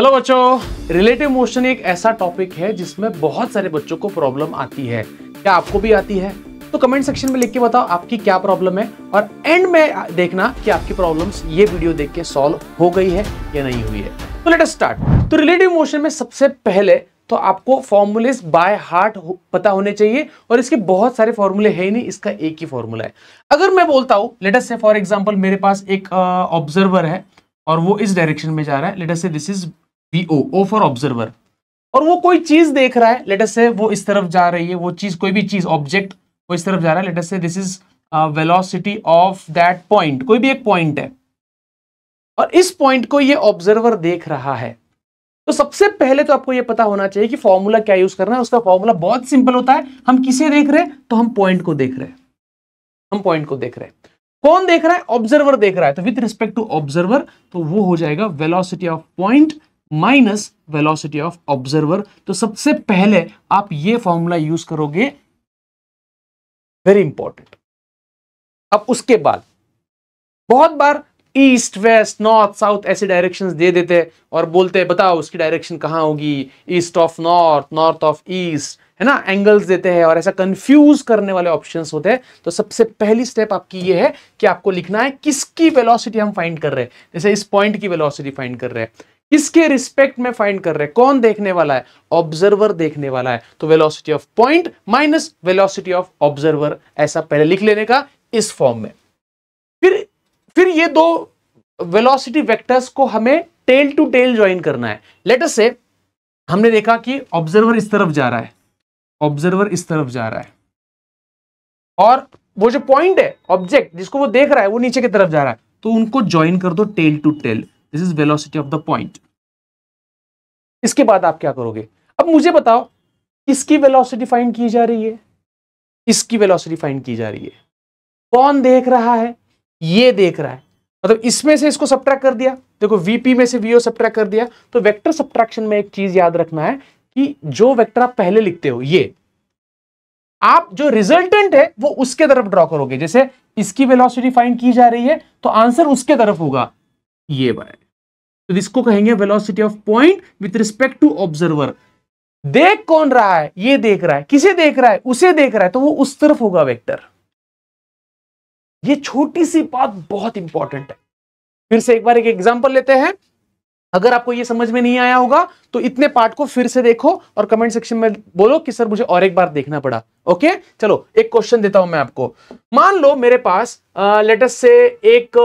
hello बच्चों relative motion एक ऐसा टॉपिक है जिसमें बहुत सारे बच्चों को प्रॉब्लम आती है क्या आपको भी आती है तो कमेंट सेक्शन में लिख के बताओ आपकी क्या प्रॉब्लम है और एंड में देखना कि आपकी प्रॉब्लम्स ये वीडियो देख के सॉल्व हो गई है या नहीं हुई है तो लेट अस स्टार्ट तो रिलेटिव मोशन में सबसे पहले तो आपको फॉर्मूले बाय हार्ट पता होने चाहिए और इसके बहुत सारे फॉर्मूले है ही नहीं इसका एक ही फॉर्मूला है अगर मैं बोलता हूँ लेटस से फॉर एग्जाम्पल मेरे पास एक ऑब्जर्वर है और वो इस डायरेक्शन में जा रहा है let's say this is B O O for observer और वो कोई चीज देख रहा है लेटर से वो इस तरफ जा रही है वो चीज कोई भी चीज ऑब्जेक्ट वो इस तरफ जा रहा है लेटर से this is velocity of that point कोई भी एक पॉइंट है और इस पॉइंट को ये ऑब्जर्वर देख रहा है तो सबसे पहले तो आपको ये पता होना चाहिए कि फॉर्मूला क्या यूज करना है उसका फॉर्मूला बहुत सिंपल होता है हम किसे देख रहे हैं तो हम पॉइंट को देख रहे हैं हम पॉइंट को देख रहे हैं कौन देख रहा है ऑब्जर्वर देख रहा है तो विथ रिस्पेक्ट टू ऑब्जर्वर तो वो हो जाएगा velocity of point minus velocity of observer तो सबसे पहले आप ये फॉर्मूला यूज करोगे वेरी इंपॉर्टेंट अब उसके बाद बहुत बार ईस्ट वेस्ट नॉर्थ साउथ ऐसे डायरेक्शंस दे देते हैं और बोलते हैं बताओ उसकी डायरेक्शन कहाँ होगी east of north north of east है ना एंगल्स देते हैं और ऐसा कंफ्यूज करने वाले ऑप्शंस होते हैं तो सबसे पहली स्टेप आपकी ये है कि आपको लिखना है किसकी वेलोसिटी हम फाइंड कर रहे हैं जैसे इस पॉइंट की वेलोसिटी फाइंड कर रहे हैं किसके रिस्पेक्ट में फाइंड कर रहे हैं कौन देखने वाला है ऑब्जर्वर देखने वाला है तो velocity of point minus velocity of observer ऐसा पहले लिख लेने का इस फॉर्म में फिर फिर ये दो वेलोसिटी वेक्टर्स को हमें टेल टू टेल ज्वाइन करना है लेटर से हमने देखा कि ऑब्जर्वर इस तरफ जा रहा है ऑब्जर्वर इस तरफ जा रहा है और वो जो पॉइंट है ऑब्जेक्ट जिसको वो देख रहा है वो नीचे की तरफ जा रहा है तो उनको ज्वाइन कर दो tail to tail this is velocity of the point इसके बाद आप क्या करोगे अब मुझे बताओ किसकी वेलोसिटी फाइंड की जा रही है इसकी वेलोसिटी फाइंड की जा रही है कौन देख रहा है ये देख रहा है मतलब इसमें से इसको सब्ट्रैक्ट कर दिया देखो वीपी में से वीओ सब्ट्रैक्ट कर दिया तो वेक्टर सब्ट्रैक्शन में एक चीज याद रखना है कि जो वेक्टर आप पहले लिखते हो ये आप जो रिजल्टेंट है वो उसके तरफ ड्रॉ करोगे जैसे इसकी वेलोसिटी फाइंड की जा रही है तो आंसर उसके तरफ होगा ये बाय तो इसको कहेंगे velocity of point with respect to observer देख कौन रहा है ये देख रहा है किसे देख रहा है उसे देख रहा है तो वो उस तरफ होगा वेक्टर ये छोटी सी बात बहुत इंपॉर्टेंट है फिर से एक बार एक एग्जांपल लेते हैं अगर आपको ये समझ में नहीं आया होगा तो इतने पार्ट को फिर से देखो और कमेंट सेक्शन में बोलो कि सर मुझे और एक बार देखना पड़ा ओके चलो एक क्वेश्चन देता हूं मैं आपको मान लो मेरे पास लेटस से एक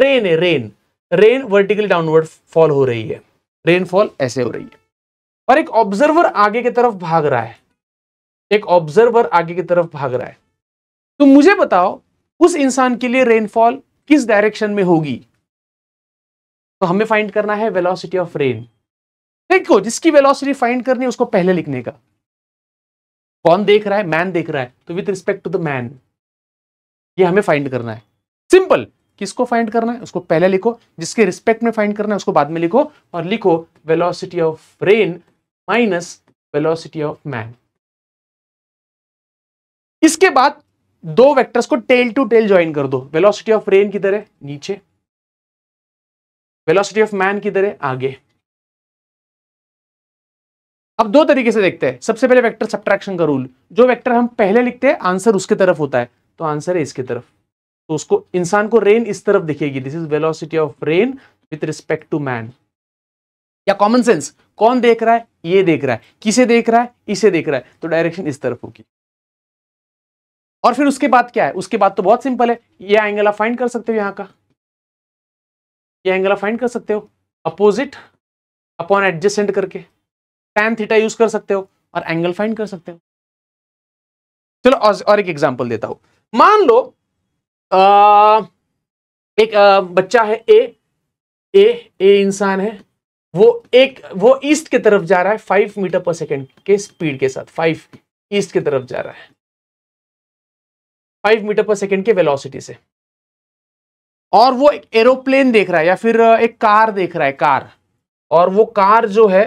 रेन है rain rain vertically downward fall हो रही है रेनफॉल ऐसे हो रही है और एक ऑब्जर्वर आगे की तरफ भाग रहा है एक ऑब्जर्वर आगे की तरफ भाग रहा है तो मुझे बताओ उस इंसान के लिए रेनफॉल किस डायरेक्शन में होगी तो हमें फाइंड करना है वेलोसिटी ऑफ रेन देखो जिसकी वेलोसिटी फाइंड करनी है उसको पहले लिखने का कौन देख रहा है मैन देख रहा है तो with respect to the man ये हमें फाइंड करना है सिंपल किसको फाइंड करना है उसको पहले लिखो जिसके रिस्पेक्ट में फाइंड करना है उसको बाद में लिखो और लिखो velocity of rain minus velocity of man इसके बाद दो वेक्टर्स को टेल टू टेल ज्वाइन कर दो वेलोसिटी ऑफ रेन किधर है नीचे वेलोसिटी ऑफ मैन किधर है आगे अब दो तरीके से देखते हैं सबसे पहले वेक्टर सब्ट्रैक्शन का रूल जो वेक्टर हम पहले लिखते हैं आंसर उसके तरफ होता है तो आंसर है इसके तरफ तो उसको इंसान को रेन इस तरफ दिखेगी this is velocity of rain with respect to man या कॉमन सेंस कौन देख रहा है ये देख रहा है किसे देख रहा है इसे देख रहा है तो डायरेक्शन इस तरफ होगी और फिर उसके बाद क्या है उसके बाद तो बहुत सिंपल है ये एंगल आप फाइंड कर सकते हो यहां का ये एंगल आप फाइंड कर सकते हो अपोजिट अपॉन एडजस्टेंट करके टैन थीटा यूज कर सकते हो और एंगल फाइंड कर सकते हो चलो और एक एग्जाम्पल देता हूं मान लो एक आ, बच्चा है ए ए ए इंसान है वो एक वो ईस्ट की तरफ जा रहा है फाइव मीटर पर सेकेंड के स्पीड के साथ फाइव ईस्ट की तरफ जा रहा है फाइव मीटर पर सेकेंड के वेलोसिटी से और वो एक एरोप्लेन देख रहा है या फिर एक कार देख रहा है कार और वो कार जो है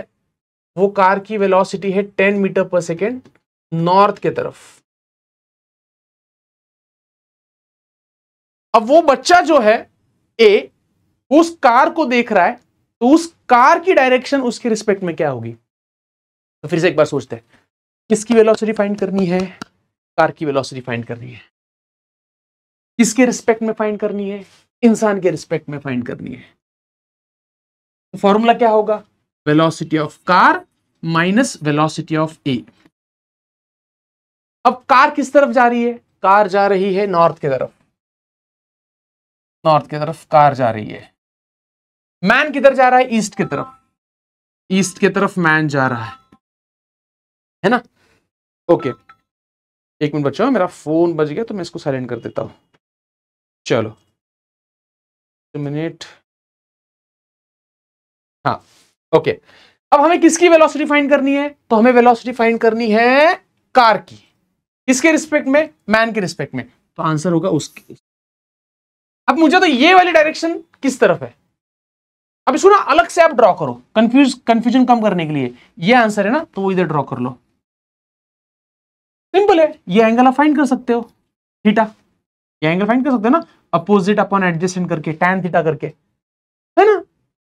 वो कार की वेलोसिटी है ten metre per second north के तरफ अब वो बच्चा जो है ए उस कार को देख रहा है तो उस कार की डायरेक्शन उसके रिस्पेक्ट में क्या होगी तो फिर से एक बार सोचते हैं किसकी वेलोसिटी फाइंड करनी है कार की वेलोसिटी फाइंड करनी है किसके रिस्पेक्ट में फाइंड करनी है इंसान के रिस्पेक्ट में फाइंड करनी है तो फॉर्मूला क्या होगा velocity of car minus velocity of a अब कार किस तरफ जा रही है कार जा रही है नॉर्थ की तरफ नॉर्थ की तरफ कार जा रही है मैन किधर जा रहा है ईस्ट की तरफ ईस्ट की तरफ मैन जा रहा है है ना ओके एक मिनट बच्चों मेरा फोन बज गया तो मैं इसको साइलेंट कर देता हूं चलो मिनट हाँ ओके अब हमें किसकी वेलोसिटी फाइंड करनी है तो हमें वेलोसिटी फाइंड करनी है कार की किसके रिस्पेक्ट में मैन के रिस्पेक्ट में तो आंसर होगा उसके अब मुझे तो ये वाली डायरेक्शन किस तरफ है अब इसको ना अलग से आप ड्रॉ करो कंफ्यूज कंफ्यूजन कम करने के लिए ये आंसर है ना तो वो इधर ड्रॉ कर लो सिंपल है ये एंगल आप फाइंड कर सकते हो थीटा ये एंगल फाइंड कर सकते हो ना अपोजिट अपॉन एडजस्टेंट करके टैन थीटा करके है ना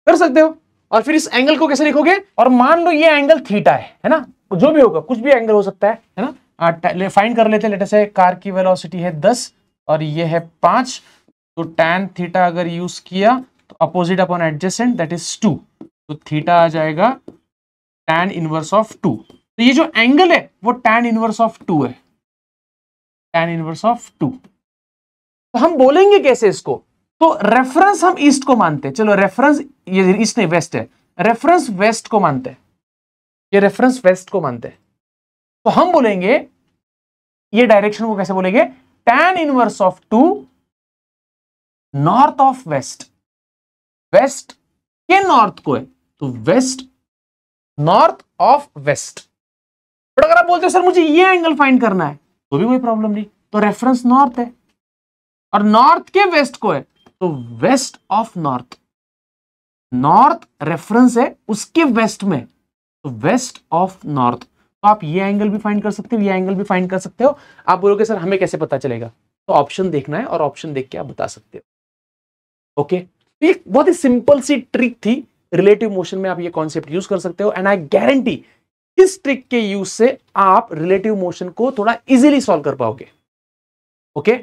कर सकते हो और फिर इस एंगल को कैसे लिखोगे और मान लो ये एंगल थीटा है है ना जो भी होगा कुछ भी एंगल हो सकता है है ना फाइंड कर लेते हैं लेटेस्ट है कार की वेलोसिटी है दस और ये है पांच तो tan थीटा अगर यूज किया तो opposite upon adjacent that is two तो थीटा आ जाएगा tan इनवर्स ऑफ टू तो ये जो एंगल है वो tan इनवर्स ऑफ टू है tan इनवर्स ऑफ टू तो हम बोलेंगे कैसे इसको तो रेफरेंस हम ईस्ट को मानते हैं चलो रेफरेंस ये ईस्ट नहीं वेस्ट है रेफरेंस वेस्ट को मानते हैं ये रेफरेंस वेस्ट को मानते हैं तो हम बोलेंगे ये डायरेक्शन को कैसे बोलेंगे tan inverse of two north of west west के नॉर्थ को है तो west north of west but अगर आप बोलते हो सर मुझे ये एंगल फाइंड करना है तो भी कोई प्रॉब्लम नहीं तो रेफरेंस नॉर्थ है और नॉर्थ के वेस्ट को है तो west of north north reference है उसके वेस्ट में तो वेस्ट ऑफ नॉर्थ तो आप ये एंगल भी फाइंड कर सकते हो ये एंगल भी फाइंड कर सकते हो आप बोलोगे सर हमें कैसे पता चलेगा तो ऑप्शन देखना है और ऑप्शन देख के आप बता सकते हो ओके तो एक बहुत ही सिंपल सी ट्रिक थी रिलेटिव मोशन में आप ये कॉन्सेप्ट यूज कर सकते हो एंड आई गारंटी इस ट्रिक के यूज से आप रिलेटिव मोशन को थोड़ा इजीली सॉल्व कर पाओगे ओके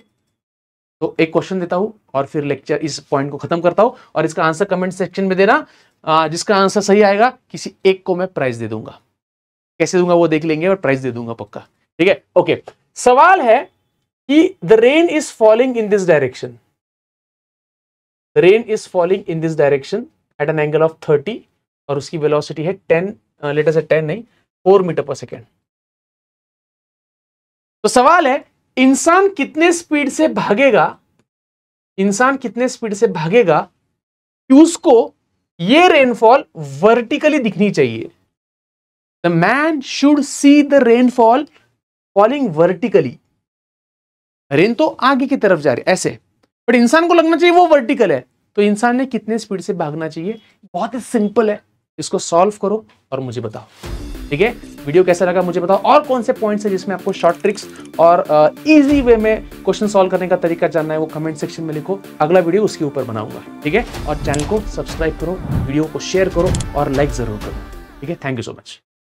तो एक क्वेश्चन देता हूं और फिर लेक्चर इस पॉइंट को खत्म करता हूं और इसका आंसर कमेंट सेक्शन में देना जिसका आंसर सही आएगा किसी एक को मैं प्राइज दे दूंगा कैसे दूंगा वो देख लेंगे और प्राइज दे दूंगा पक्का ठीक है ओके सवाल है कि the rain is falling in this direction rain is falling in this direction at an angle of thirty और उसकी वेलोसिटी है टेन लेटर से टेन नहीं फोर मीटर पर सेकेंड तो सवाल है इंसान कितने स्पीड से भागेगा इंसान कितने स्पीड से भागेगा कि उसको ये रेनफॉल वर्टिकली दिखनी चाहिए the man should see the rainfall falling vertically rain तो आगे की तरफ जा रही है ऐसे बट इंसान को लगना चाहिए वो वर्टिकल है तो इंसान ने कितने स्पीड से भागना चाहिए बहुत ही सिंपल है इसको सॉल्व करो और मुझे बताओ ठीक है वीडियो कैसा लगा मुझे बताओ और कौन से पॉइंट्स है जिसमें आपको शॉर्ट ट्रिक्स और इजी वे में क्वेश्चन सॉल्व करने का तरीका जानना है वो कमेंट सेक्शन में लिखो अगला वीडियो उसके ऊपर बनाऊंगा ठीक है और चैनल को सब्सक्राइब करो वीडियो को शेयर करो और लाइक जरूर करो ठीक है थैंक यू सो मच